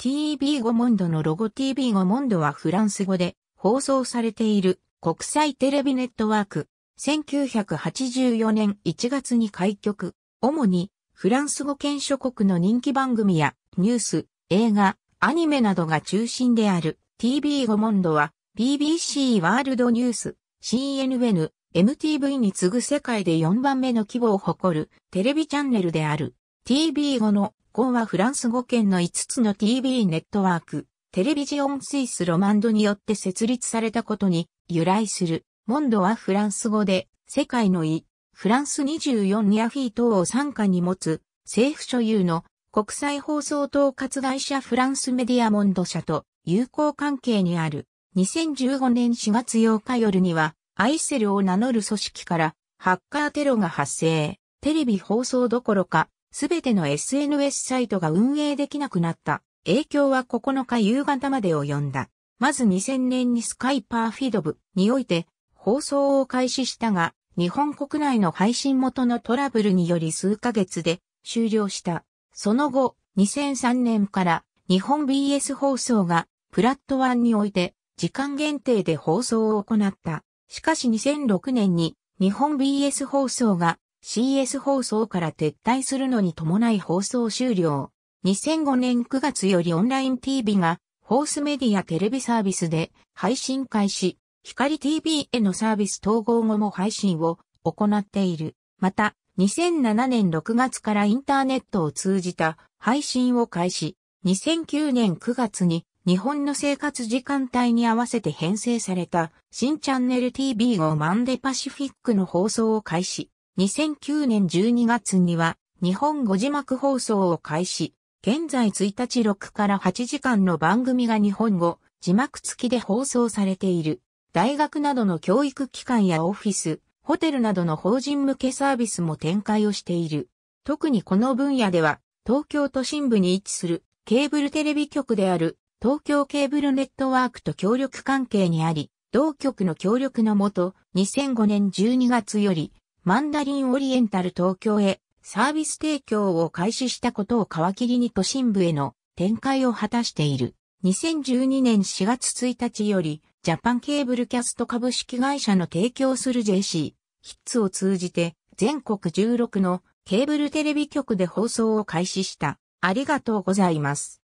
TV ゴモンドのロゴ TV ゴモンドはフランス語で放送されている国際テレビネットワーク。1984年1月に開局。主にフランス語圏諸国の人気番組やニュース、映画、アニメなどが中心である TV ゴモンドは BBC ワールドニュース、CNN、MTV に次ぐ世界で4番目の規模を誇るテレビチャンネルである TV 語の行はフランス語圏の5つの TV ネットワーク、テレビジオンスイスロマンドによって設立されたことに由来する。モンドはフランス語で、世界の意、フランス24ニアフィー等を参加に持つ、政府所有の国際放送統括会社フランスメディアモンド社と友好関係にある。2015年4月8日夜には、アイセルを名乗る組織から、ハッカーテロが発生。テレビ放送どころか、すべての SNS サイトが運営できなくなった。影響は9日夕方まで及んだ。まず2000年にスカイパーフィードブにおいて放送を開始したが、日本国内の配信元のトラブルにより数ヶ月で終了した。その後、2003年から日本 BS 放送がプラットワンにおいて時間限定で放送を行った。しかし2006年に日本 BS 放送が CS 放送から撤退するのに伴い放送終了。2005年9月よりオンライン TV がホースメディアテレビサービスで配信開始、光 TV へのサービス統合後も配信を行っている。また、2007年6月からインターネットを通じた配信を開始、2009年9月に日本の生活時間帯に合わせて編成された新チャンネル TV をマンデパシフィックの放送を開始。2009年12月には日本語字幕放送を開始、現在1日6から8時間の番組が日本語、字幕付きで放送されている。大学などの教育機関やオフィス、ホテルなどの法人向けサービスも展開をしている。特にこの分野では、東京都心部に位置するケーブルテレビ局である東京ケーブルネットワークと協力関係にあり、同局の協力のもと、2005年12月よりマンダリンオリエンタル東京へサービス提供を開始したことを皮切りに都心部への展開を果たしている。2012年4月1日より、ジャパンケーブルキャスト株式会社の提供する JC、ヒッツを通じて、全国16のケーブルテレビ局で放送を開始した。ありがとうございます。